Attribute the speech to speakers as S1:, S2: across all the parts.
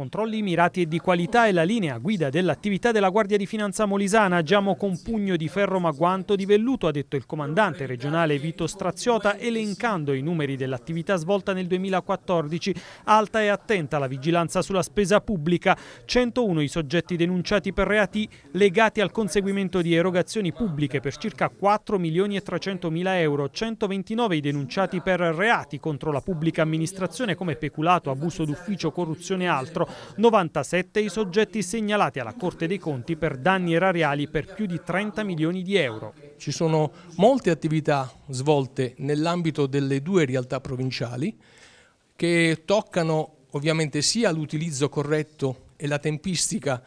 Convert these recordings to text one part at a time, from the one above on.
S1: Controlli mirati e di qualità è la linea guida dell'attività della Guardia di Finanza Molisana. Agiamo con pugno di ferro ma guanto di velluto, ha detto il comandante regionale Vito Straziota, elencando i numeri dell'attività svolta nel 2014. Alta e attenta la vigilanza sulla spesa pubblica. 101 i soggetti denunciati per reati legati al conseguimento di erogazioni pubbliche per circa 4 milioni e 300 mila euro. 129 i denunciati per reati contro la pubblica amministrazione come peculato, abuso d'ufficio, corruzione e altro. 97 i soggetti segnalati alla Corte dei Conti per
S2: danni erariali per più di 30 milioni di euro. Ci sono molte attività svolte nell'ambito delle due realtà provinciali che toccano ovviamente sia l'utilizzo corretto e la tempistica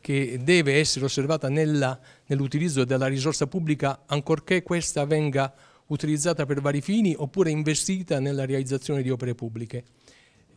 S2: che deve essere osservata nell'utilizzo nell della risorsa pubblica ancorché questa venga utilizzata per vari fini oppure investita nella realizzazione di opere pubbliche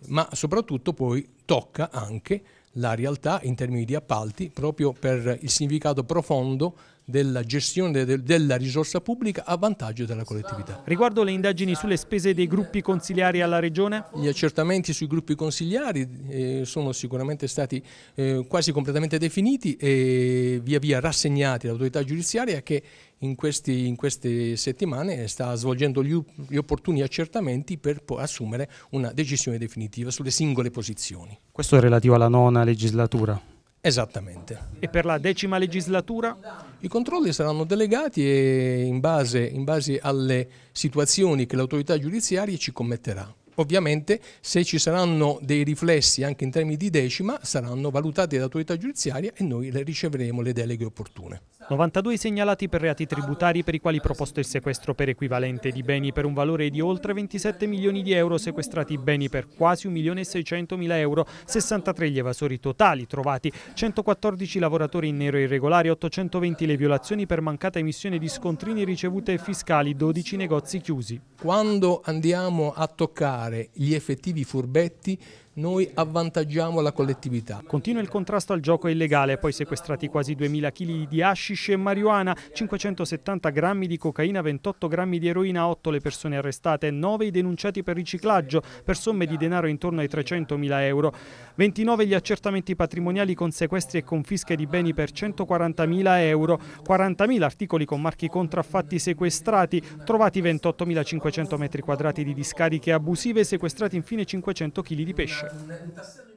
S2: ma soprattutto poi tocca anche la realtà in termini di appalti proprio per il significato profondo della gestione de della risorsa pubblica a vantaggio della collettività. Riguardo le indagini sulle spese dei gruppi consigliari alla Regione? Gli accertamenti sui gruppi consigliari eh, sono sicuramente stati eh, quasi completamente definiti e via via rassegnati all'autorità giudiziaria che in, questi, in, queste settimane sta svolgendo gli, gli opportuni accertamenti per poi assumere una decisione definitiva sulle singole posizioni.
S1: Questo è relativo alla nona legislatura?
S2: Esattamente. E per la decima legislatura? I controlli saranno delegati in base, in base alle situazioni che l'autorità giudiziaria ci commetterà. Ovviamente se ci saranno dei riflessi anche in termini di decima saranno valutati dall'autorità giudiziaria e noi le riceveremo le deleghe opportune. 92 segnalati per reati tributari per i quali proposto il sequestro per equivalente
S1: di beni per un valore di oltre 27 milioni di euro, sequestrati beni per quasi 1 milione e 600 mila euro, 63 gli evasori totali trovati, 114 lavoratori in nero irregolari, 820 le violazioni per mancata emissione di scontrini ricevute e fiscali, 12 negozi
S2: chiusi. Quando andiamo a toccare gli effettivi furbetti noi avvantaggiamo la collettività. Continua il contrasto al gioco illegale, poi sequestrati quasi 2.000
S1: kg di hashish e marijuana, 570 grammi di cocaina, 28 grammi di eroina, 8 le persone arrestate, 9 i denunciati per riciclaggio, per somme di denaro intorno ai 300.000 euro, 29 gli accertamenti patrimoniali con sequestri e confische di beni per 140.000 euro, 40.000 articoli con marchi contraffatti sequestrati, trovati 28.500 metri quadrati di discariche abusive, sequestrati infine 500 kg di pesce. caixa.